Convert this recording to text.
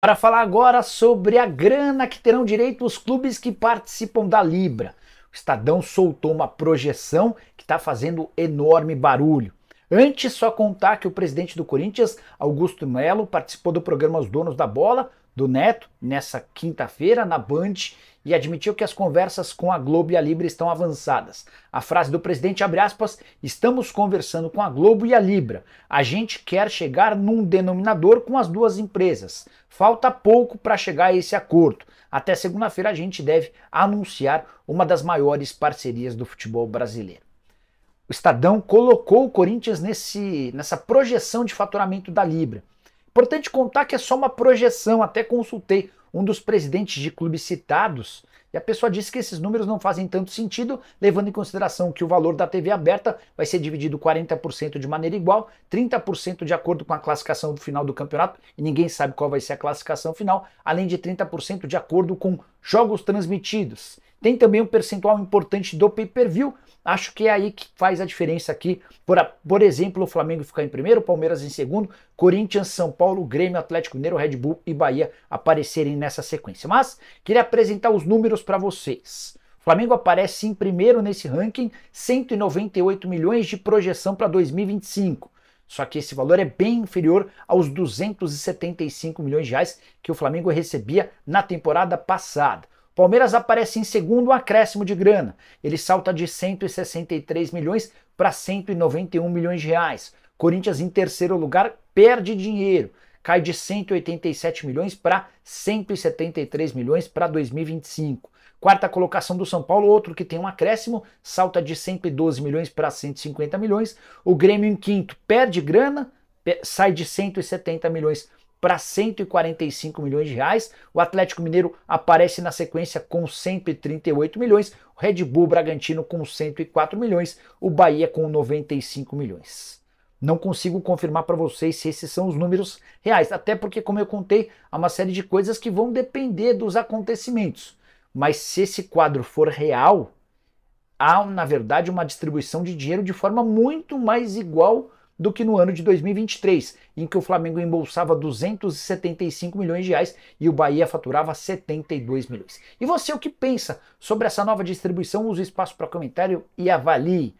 Para falar agora sobre a grana que terão direito os clubes que participam da Libra. O Estadão soltou uma projeção que está fazendo enorme barulho. Antes, só contar que o presidente do Corinthians, Augusto Melo, participou do programa Os Donos da Bola, do Neto nessa quinta-feira na Band e admitiu que as conversas com a Globo e a Libra estão avançadas. A frase do presidente abre aspas: "Estamos conversando com a Globo e a Libra. A gente quer chegar num denominador com as duas empresas. Falta pouco para chegar a esse acordo. Até segunda-feira a gente deve anunciar uma das maiores parcerias do futebol brasileiro." O Estadão colocou o Corinthians nesse, nessa projeção de faturamento da Libra. Importante contar que é só uma projeção, até consultei um dos presidentes de clubes citados e a pessoa disse que esses números não fazem tanto sentido, levando em consideração que o valor da TV aberta vai ser dividido 40% de maneira igual, 30% de acordo com a classificação do final do campeonato, e ninguém sabe qual vai ser a classificação final, além de 30% de acordo com jogos transmitidos. Tem também um percentual importante do pay-per-view. Acho que é aí que faz a diferença aqui. Por, a, por exemplo, o Flamengo ficar em primeiro, Palmeiras em segundo, Corinthians, São Paulo, Grêmio, Atlético Mineiro, Red Bull e Bahia aparecerem nessa sequência. Mas queria apresentar os números para vocês. O Flamengo aparece em primeiro nesse ranking, 198 milhões de projeção para 2025. Só que esse valor é bem inferior aos 275 milhões de reais que o Flamengo recebia na temporada passada. Palmeiras aparece em segundo um acréscimo de grana. Ele salta de 163 milhões para 191 milhões de reais. Corinthians em terceiro lugar perde dinheiro, cai de 187 milhões para 173 milhões para 2025. Quarta colocação do São Paulo, outro que tem um acréscimo, salta de 112 milhões para 150 milhões. O Grêmio em quinto perde grana, sai de 170 milhões para 145 milhões de reais. O Atlético Mineiro aparece na sequência com 138 milhões, o Red Bull Bragantino com 104 milhões, o Bahia com 95 milhões. Não consigo confirmar para vocês se esses são os números reais, até porque, como eu contei, há uma série de coisas que vão depender dos acontecimentos. Mas se esse quadro for real, há, na verdade, uma distribuição de dinheiro de forma muito mais igual do que no ano de 2023, em que o Flamengo embolsava 275 milhões de reais e o Bahia faturava 72 milhões. E você o que pensa sobre essa nova distribuição? Use o espaço para comentário e avalie.